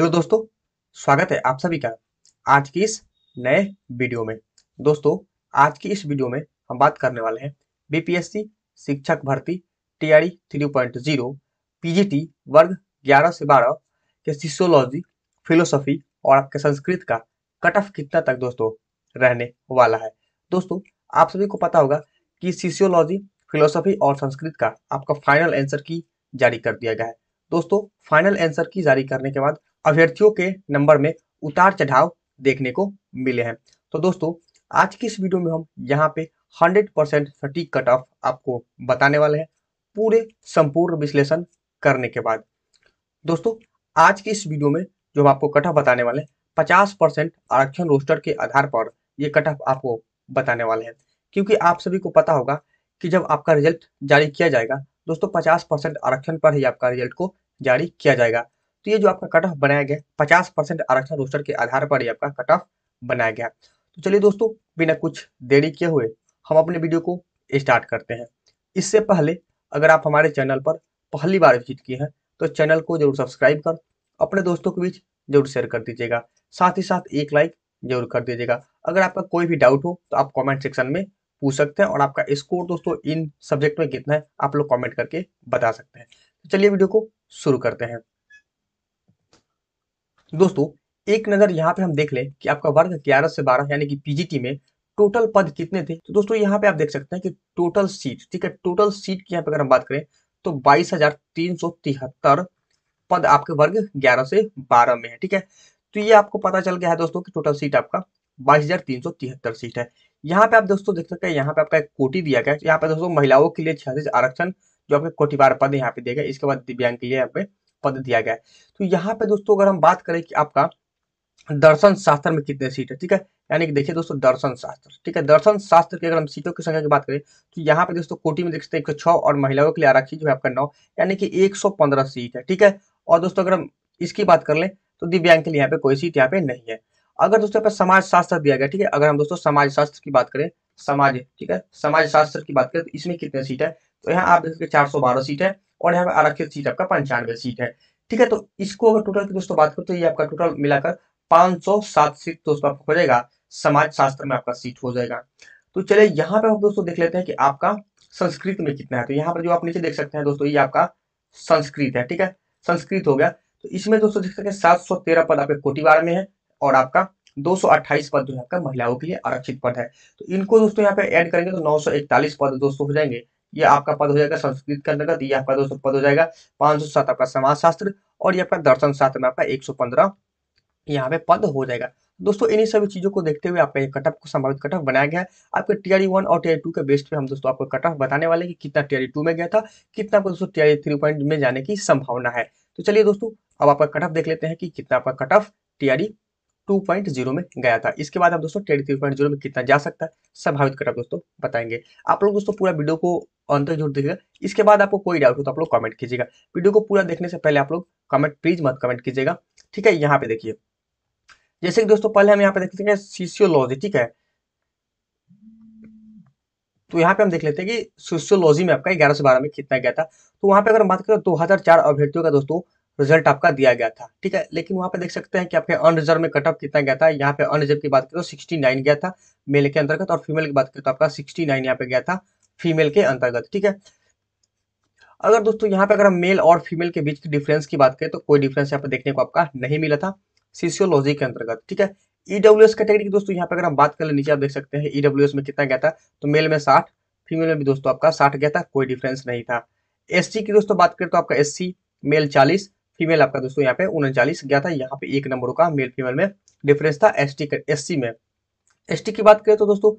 hello दोस्तों स्वागत है आप सभी का आज की इस नए वीडियो में दोस्तों आज की इस वीडियो में हम बात करने वाले हैं बीपीएससी शिक्षक भर्ती पॉइंट जीरो पीजीटी वर्ग 11 से 12 के सिसोलॉजी फिलोसफी और आपके संस्कृत का कट ऑफ कितना तक दोस्तों रहने वाला है दोस्तों आप सभी को पता होगा कि सिसोलॉजी फिलोसफी और संस्कृत का आपका फाइनल आंसर की जारी कर दिया गया है दोस्तों फाइनल आंसर की जारी करने के बाद अभ्यर्थियों के नंबर में उतार चढ़ाव देखने को मिले हैं तो दोस्तों आज की इस वीडियो में हम यहाँ पे 100 परसेंट सटीक कट ऑफ आपको बताने वाले हैं पूरे संपूर्ण विश्लेषण करने के बाद दोस्तों आज की इस वीडियो में जो हम आपको कट ऑफ बताने वाले हैं पचास परसेंट आरक्षण रोस्टर के आधार पर ये कट ऑफ आपको बताने वाले हैं क्योंकि आप सभी को पता होगा कि जब आपका रिजल्ट जारी किया जाएगा दोस्तों पचास परसेंट आरक्षण पर ही आपका रिजल्ट को जारी किया जाएगा तो ये जो आपका कट ऑफ बनाया गया पचास परसेंट आरक्षण रोस्टर के आधार पर ही आपका कट ऑफ बनाया गया तो चलिए दोस्तों बिना कुछ देरी किए हुए हम अपने वीडियो को स्टार्ट करते हैं इससे पहले अगर आप हमारे चैनल पर पहली बार विजिट किए हैं तो चैनल को जरूर सब्सक्राइब कर अपने दोस्तों के बीच जरूर शेयर कर दीजिएगा साथ ही साथ एक लाइक जरूर कर दीजिएगा अगर आपका कोई भी डाउट हो तो आप कमेंट सेक्शन में पूछ सकते हैं और आपका स्कोर दोस्तों इन सब्जेक्ट में कितना है आप लोग कमेंट करके बता सकते हैं तो चलिए वीडियो को शुरू करते हैं दोस्तों एक नज़र यहाँ पे हम देख लें कि आपका वर्ग ग्यारह से बारह यानी कि पीजीटी में टोटल पद कितने थे तो दोस्तों यहाँ पे आप देख सकते हैं कि टोटल सीट ठीक है टोटल सीट की यहाँ पे अगर हम बात करें तो बाईस हजार तीन सौ तिहत्तर पद आपके वर्ग ग्यारह से बारह में है ठीक है तो ये आपको पता चल गया है दोस्तों कि टोटल सीट आपका बाईस हजार तीन सौ तिहत्तर सीट है यहाँ पे आप दोस्तों देख सकते हैं यहाँ पे आपका एक कोटी दिया गया है यहाँ पे दोस्तों महिलाओं के लिए छियालीस आरक्षण जो आपके कोटिवार पद यहाँ पे देगा इसके बाद दिव्यांग के लिए यहाँ पे पद दिया गया है तो यहाँ पे दोस्तों अगर हम बात करें कि आपका दर्शन शास्त्र में कितने सीट है ठीक है यानी कि देखिए दोस्तों दर्शन शास्त्र ठीक है दर्शन शास्त्र की अगर हम सीटों की संख्या की बात करें तो यहाँ पे दोस्तों कोटी में देख सकते हैं एक सौ और महिलाओं के लिए आरक्षित जो है आपका नौ यानी कि एक सौ पंद्रह सीट है ठीक है और दोस्तों अगर हम इसकी बात कर लें तो दिव्यांग के लिए यहाँ पे कोई सीट यहाँ पे नहीं है अगर दोस्तों यहाँ पे समाज शास्त्र दिया गया ठीक है अगर हम दोस्तों समाज शास्त्र की बात करें समाज ठीक है समाज शास्त्र की बात करें तो इसमें कितने सीट है तो यहाँ आप देख सकते चार सौ बारह सीट है और यहाँ पे आरक्षित सीट आपका पंचानवे सीट है ठीक है तो इसको अगर टोटल की दोस्तों बात करो तो ये आपका टोटल मिलाकर पांच सौ सात सीट दोस्तों आपको हो जाएगा समाज शास्त्र में आपका सीट हो जाएगा तो चलिए यहाँ पे हम दोस्तों देख लेते हैं कि आपका संस्कृत में कितना है तो यहाँ पर जो आप नीचे देख सकते हैं दोस्तों ये आपका संस्कृत है ठीक है संस्कृत हो गया तो इसमें दोस्तों देख सकते हैं सात सौ तेरह पद आपके कोटिवार में है और आपका अट्ठाईस पद जो है आपका महिलाओं के लिए आरक्षित पद है तो इनको दोस्तों यहाँ पे ऐड करेंगे तो इकतालीस पद दोस्तों हो जाएंगे ये आपका पद हो जाएगा संस्कृत के अंतर्गत ये आपका दोस्तों पद हो जाएगा पांच सौ सात आपका समाज शास्त्र और ये आपका दर्शन शास्त्र में आपका एक सौ पंद्रह यहाँ पे पद हो जाएगा दोस्तों इन्हीं सभी चीजों को देखते हुए आपका ये कटअप को संभावित कटअप बनाया गया है आपके टीआरई वन और टीआरई टू के बेस्ट पे हम दोस्तों आपको कटअप बताने वाले कि कितना टीआरई टू में गया था कितना आपको दोस्तों टीआरई थ्री पॉइंट में जाने की संभावना है तो चलिए दोस्तों अब आपका कटअप देख लेते हैं कि कितना आपका कटअप टीआरई 2.0 में गया था इसके बाद आप दोस्तों टेडी थ्री में कितना जा सकता है संभावित कटअप दोस्तों बताएंगे आप लोग दोस्तों पूरा वीडियो को अंतर जरूर देखिएगा इसके बाद आपको कोई डाउट हो तो आप लोग कमेंट कीजिएगा वीडियो को पूरा देखने से पहले आप लोग कमेंट प्लीज मत कमेंट कीजिएगा ठीक है यहाँ पे देखिए जैसे कि दोस्तों पहले हम यहाँ पे देख सकते हैं सीसियोलॉजी ठीक है तो यहाँ पे हम देख लेते हैं कि सोशियोलॉजी में आपका ग्यारह से बारह में कितना गया था तो वहां पे अगर बात करें तो दो हजार चार अभ्यर्थियों का दोस्तों रिजल्ट आपका दिया गया था ठीक है लेकिन वहां पे देख सकते हैं कि आपके अनरिजर्व में कट ऑफ कितना गया था यहाँ पे अनरिजर्व की बात करें तो सिक्सटी गया था मेल के अंतर्गत और फीमेल की बात करें तो आपका 69 नाइन यहाँ पे गया था फीमेल के अंतर्गत ठीक है अगर दोस्तों यहाँ पे अगर हम मेल और फीमेल के बीच की डिफरेंस की बात करें तो कोई डिफरेंस यहाँ पे देखने को आपका नहीं मिला था सिसियोलॉजी के अंतर्गत ठीक है ईडब्ल्यू एस कैटेगरी की दोस्तों यहाँ पे अगर हम बात कर ले नीचे आप देख सकते हैं ईडब्ल्यू में कितना गया था तो मेल में साठ फीमेल में भी दोस्तों आपका साठ गया था कोई डिफरेंस नहीं था एस की दोस्तों बात करें तो आपका एस मेल चालीस फीमेल आपका दोस्तों यहाँ पे उनचालीस गया था यहाँ पे एक नंबर का मेल फीमेल में डिफरेंस था एस टी एस में एस की बात करें तो दोस्तों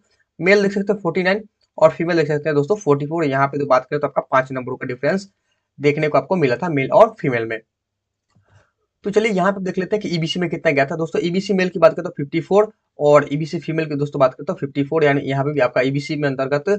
मेल देख सकते हैं फोर्टी नाइन और फीमेल देख सकते हैं दोस्तों फोर्टी फोर यहाँ पे तो बात करें तो आपका पांच नंबरों का डिफरेंस देखने को आपको मिला था मेल और फीमेल में तो चलिए यहाँ पे देख लेते हैं कि ईबीसी e में कितना गया था दोस्तों ईबीसी e मेल की बात करें तो फोर और ईबीसी e फीमेल की दोस्तों बात करें तो फोर यानी यहाँ पे भी आपका ईबीसी में अंतर्गत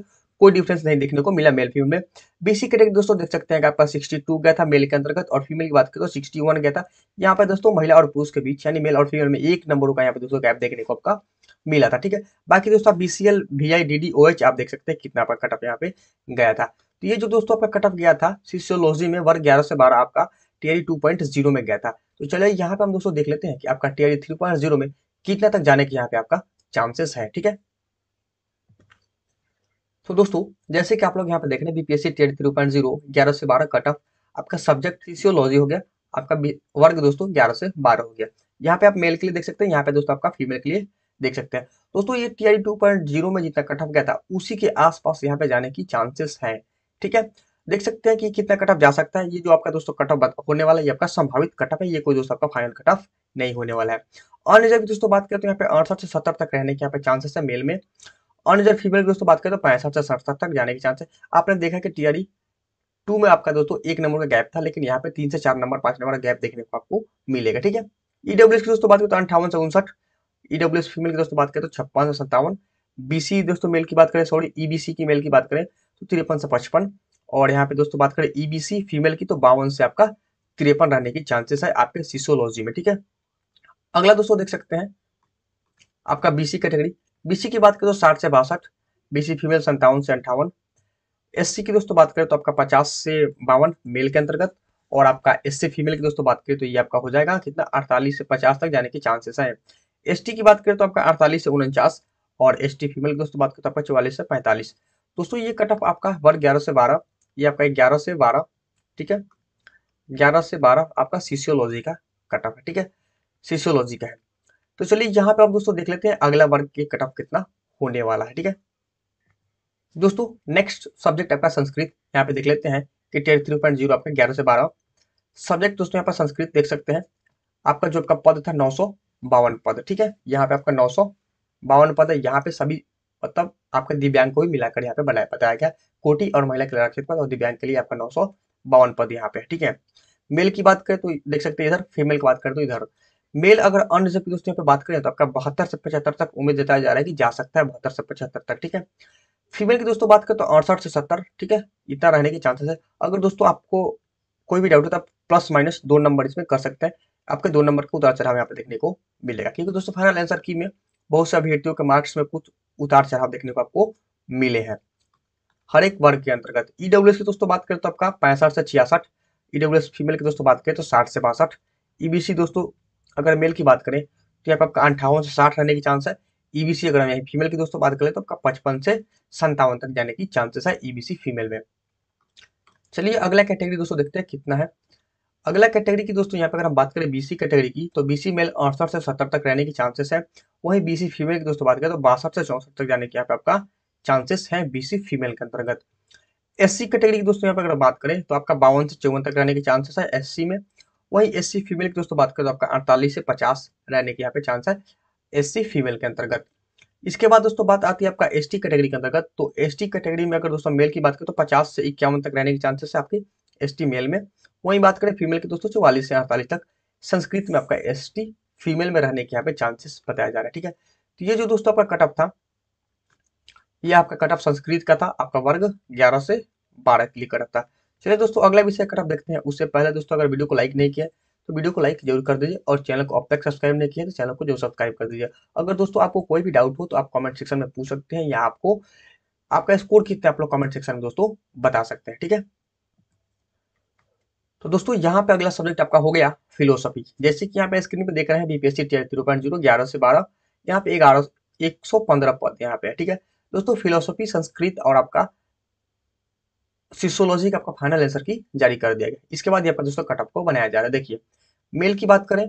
कोई डिफरेंस नहीं देखने को मिला मेल फीमेल में बीसी कैटेगरी दोस्तों देख सकते हैं आपका 62 गया था मेल के अंतर्गत और फीमेल की बात करें तो 61 गया था यहाँ पे दोस्तों महिला और पुरुष के बीच यानी मेल और फीमेल में एक नंबर का यहाँ पे दोस्तों गैप देखने को आपका मिला था ठीक है बाकी दोस्तों आप B C L V I D D O H आप देख सकते हैं कितना आपका कटअप यहाँ पे गया था तो ये जो दोस्तों आपका कटअप गया था सीसियोलॉजी में वर्ग ग्यारह से बारह आपका टीआरई टू पॉइंट जीरो में गया था तो चलिए यहाँ पे हम दोस्तों देख लेते हैं कि आपका टीआरई थ्री पॉइंट जीरो में कितना तक जाने के यहाँ पे आपका चांसेस है ठीक है तो दोस्तों जैसे कि आप लोग यहाँ पे देख रहे हैं BPSC TRE three point zero ग्यारह से बारह कटअप आपका सब्जेक्ट फिजियोलॉजी हो गया आपका वर्ग दोस्तों ग्यारह से बारह हो गया यहाँ पे आप मेल के लिए देख सकते हैं यहाँ पे दोस्तों आपका फीमेल के लिए देख सकते हैं दोस्तों ये T I two point zero में जितना कट ऑफ गया था उसी के आसपास यहाँ पे जाने की चांसेस है ठीक है देख सकते हैं कि कितना कट ऑफ जा सकता है ये जो आपका दोस्तों कट ऑफ होने वाला है ये आपका संभावित कट ऑफ है ये कोई दोस्तों आपका फाइनल कट ऑफ नहीं होने वाला है अनिजर रिजर्व की दोस्तों बात करें तो यहाँ पे अड़सठ से सत्तर तक रहने के यहाँ पे चांसेस है मेल में अनिजर फीमेल की दोस्तों बात करें तो पैंसठ से सड़सठ तक जाने के चांसेस आपने देखा कि टीआरई टू में आपका दोस्तों एक नंबर का गैप था लेकिन यहाँ पे तीन से चार नंबर पांच नंबर का गैप देखने को आपको मिलेगा ठीक है ईडब्ल्यू e की दोस्तों बात करें तो अंठावन से उनसठ ईडब्ल्यू e फीमेल की दोस्तों बात करें तो छप्पन सौ सत्तावन बीसी दोस्तों मेल की बात करें सॉरी ईबीसी e की मेल की बात करें तो तिरपन सौ पचपन और यहाँ पे दोस्तों बात करें ईबीसी e फीमेल की तो बावन से आपका तिरपन रहने की चांसेस है आपके सिसोलॉजी में ठीक है अगला दोस्तों देख सकते हैं आपका बीसी कैटेगरी बीसी की बात करें तो साठ से बासठ बीसी फीमेल सत्तावन से अंठावन एस की दोस्तों बात करें तो आपका पचास से बावन मेल के अंतर्गत और आपका एससी फीमेल की दोस्तों बात करें तो ये आपका हो जाएगा कितना अड़तालीस से पचास तक जाने के चांसेस हैं एस की बात करें तो आपका अड़तालीस से उनचास और एस फीमेल की बात करें तो आपका चौवालीस से पैंतालीस दोस्तों ये कट ऑफ आपका वर्ग ग्यारह से बारह ये आपका ग्यारह से बारह ठीक है ग्यारह से बारह आपका सीसियोलॉजी का कट ऑफ है ठीक है सीसियोलॉजी का है तो चलिए यहाँ पे आप दोस्तों देख लेते हैं अगला वर्ग के कट ऑफ कितना होने वाला है ठीक है दोस्तों नेक्स्ट सब्जेक्ट आपका संस्कृत यहाँ पे देख लेते हैं कि टेर थ्री पॉइंट जीरो आपका ग्यारह से बारह सब्जेक्ट दोस्तों यहाँ पर संस्कृत देख सकते हैं आपका जो आपका पद था नौ सौ बावन पद ठीक है यहाँ पे आपका नौ सौ बावन पद है यहाँ पे सभी मतलब आपका दिव्यांग को भी मिलाकर यहाँ पे बनाया बताया गया कोटी और महिला के आरक्षित पद और दिव्यांग के लिए आपका नौ सौ बावन पद यहाँ पे ठीक है मेल की बात करें तो देख सकते हैं इधर फीमेल की बात करें तो इधर मेल अगर अनरिजर्व दोस्तों पे बात करें तो आपका बहत्तर से पचहत्तर तक उम्मीद जताया जा रहा है कि जा सकता है बहत्तर से पचहत्तर तक ठीक है फीमेल की दोस्तों बात करें तो अड़सठ से सत्तर ठीक है इतना रहने के चांसेस है अगर दोस्तों आपको कोई भी डाउट हो तो आप प्लस माइनस दो नंबर इसमें कर सकते हैं आपके दो नंबर का उतार चढ़ाव यहाँ पे देखने को मिलेगा क्योंकि दोस्तों फाइनल आंसर की में बहुत से अभ्यर्थियों के मार्क्स में कुछ उतार चढ़ाव देखने को आपको मिले हैं हर एक वर्ग के अंतर्गत ईडब्ल्यू e की दोस्तों बात करें तो आपका पैंसठ से छियासठ ईडब्ल्यू e फीमेल की दोस्तों बात करें तो साठ से बासठ ईबीसी e दोस्तों अगर मेल की बात करें तो यहाँ पर आपका अंठावन से साठ रहने की चांस है ईबीसी अगर हम यहाँ फीमेल की दोस्तों बात करें तो आपका पचपन से संतावन तक जाने की चांसेस है ईबीसी फीमेल में चलिए अगला कैटेगरी दोस्तों देखते हैं कितना है अगला कैटेगरी की दोस्तों यहाँ पे अगर हम बात करें बीसी कैटेगरी की तो बीसी मेल अड़सठ से सत्तर तक रहने की चांसेस है वहीं बीसी फीमेल की दोस्तों बात करें तो बासठ से चौसठ तक जाने की यहाँ पे आपका चांसेस है बीसी फीमेल के अंतर्गत एस कैटेगरी की दोस्तों यहाँ पे अगर बात करें तो आपका बावन से चौवन तक रहने के चांसेस है एस में वहीं एस फीमेल की दोस्तों बात करें तो आपका अड़तालीस से पचास रहने के यहाँ पे चांस है एस फीमेल के अंतर्गत इसके बाद दोस्तों बात आती है आपका एस कैटेगरी के अंतर्गत तो एस कैटेगरी में अगर दोस्तों मेल की बात करें तो पचास से इक्यावन तक रहने के चांसेस है आपके एस मेल में वहीं बात करें फीमेल की दोस्तों चौवालीस से अड़तालीस तक संस्कृत में आपका एस फीमेल में रहने के यहाँ पे चांसेस बताया जा रहा है ठीक है तो ये जो दोस्तों आपका कट ऑफ था ये आपका कट ऑफ संस्कृत का था आपका वर्ग ग्यारह से बारह के लिए कट ऑफ था चलिए दोस्तों अगला विषय कट ऑफ देखते हैं उससे पहले दोस्तों अगर वीडियो को लाइक नहीं किया तो वीडियो को लाइक जरूर कर दीजिए और चैनल को अब तक सब्सक्राइब नहीं किया तो चैनल को जरूर सब्सक्राइब कर दीजिए अगर दोस्तों आपको कोई भी डाउट हो तो आप कमेंट सेक्शन में पूछ सकते हैं या आपको आपका स्कोर कितना आप लोग कमेंट सेक्शन में दोस्तों बता सकते हैं ठीक है तो दोस्तों यहाँ पे अगला सब्जेक्ट आपका हो गया फिलोसफी जैसे कि यहाँ पे स्क्रीन पे देख रहे हैं BPSC tier three point zero ग्यारह से बारह यहाँ पे ग्यारह एक सौ पंद्रह पद यहाँ पे ठीक है दोस्तों फिलोसफी संस्कृत और आपका सिसोलॉजी का आपका फाइनल आंसर की जारी कर दिया गया इसके बाद यहाँ पर दोस्तों कटअप को बनाया जा रहा है देखिए मेल की बात करें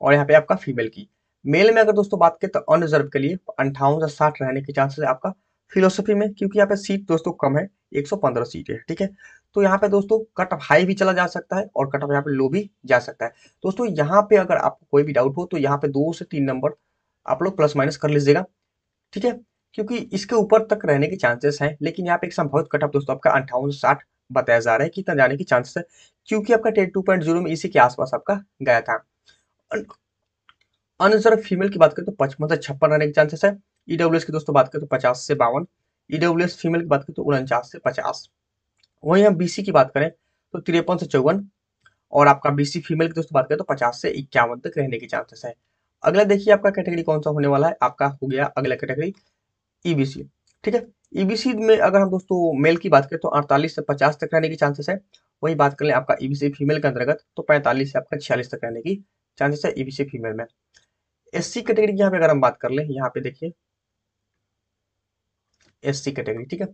और यहाँ पे आपका फीमेल की मेल में अगर दोस्तों बात करें तो अनरिजर्व के लिए अंठावन से साठ रहने के चांसेस आपका फिलोसफी में क्योंकि यहाँ पे सीट दोस्तों कम है 115 सीट है ठीक है तो यहाँ पे दोस्तों कट ऑफ हाई भी चला जा सकता है और कट ऑफ यहाँ पे लो भी जा सकता है दोस्तों यहाँ पे अगर आपको कोई भी डाउट हो तो यहाँ पे दो से तीन नंबर आप लोग प्लस माइनस कर लीजिएगा ठीक है क्योंकि इसके ऊपर तक रहने के चांसेस हैं लेकिन यहाँ पे एक संभावित कट ऑफ दोस्तों आपका अंठावन साठ बताया जा रहा है कि इतना जाने की चांसेस है क्योंकि आपका टेन टू पॉइंट जीरो में इसी के आसपास आपका गया था अनुसार फीमेल की बात करें तो पचपन से छप्पन रहने के चांसेस है ईडब्ल्यू e की दोस्तों बात करें तो पचास से बावन ईडब्ल्यू e फीमेल की बात करें तो उनचास से पचास वहीं हम बीसी की बात करें तो तिरपन से चौवन और आपका बीसी फीमेल की दोस्तों बात करें तो पचास से इक्यावन तक रहने के चांसेस है अगला देखिए आपका कैटेगरी कौन सा होने वाला है आपका हो गया अगला कैटेगरी ईबीसी e ठीक है ईबीसी में अगर हम दोस्तों मेल की बात करें तो अड़तालीस से पचास तक रहने की चांसेस है वही बात कर लें आपका ईबीसी फीमेल के अंतर्गत तो पैंतालीस से आपका छियालीस तक रहने की चांसेस है ईबीसी फीमेल में एस सी कैटेगरी की यहाँ पे अगर हम बात कर लें यहाँ पे देखिए एस सी कैटेगरी ठीक है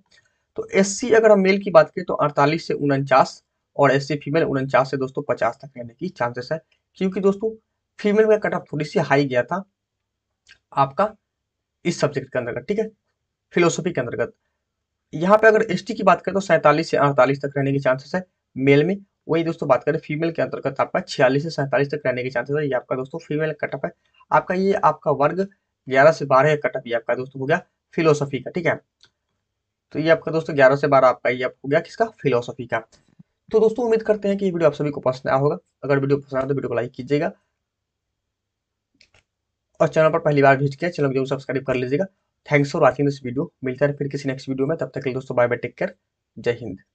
तो एस सी अगर हम मेल की बात करें तो अड़तालीस से उनचास और एस सी फीमेल उनचास से दोस्तों पचास तक रहने की चांसेस है क्योंकि दोस्तों फीमेल का कट ऑफ थोड़ी सी हाई गया था आपका इस सब्जेक्ट के अंतर्गत ठीक है फिलोसफी के अंतर्गत यहाँ पे अगर एसटी की बात करें तो सैंतालीस से अड़तालीस तक रहने के चांसेस है मेल में वही दोस्तों बात करें फीमेल के अंतर्गत आपका छियालीस से सैंतालीस तक रहने के चांसेस है ये आपका दोस्तों फीमेल कटअप है आपका ये आपका वर्ग ग्यारह से बारह कटअप ये आपका दोस्तों हो गया फिलोसफी का ठीक है तो ये आपका दोस्तों ग्यारह से बारह आपका ये हो गया किसका फिलोसफी का तो दोस्तों उम्मीद करते हैं कि ये वीडियो आप सभी को पसंद आया होगा अगर वीडियो पसंद आया तो वीडियो को लाइक कीजिएगा और चैनल पर पहली बार भेज किया चैनल को जरूर सब्सक्राइब कर लीजिएगा thanks for watching this video मिलता है फिर किसी नेक्स्ट वीडियो में तब तक के लिए दोस्तों बाय बाय टेक केयर जय हिंद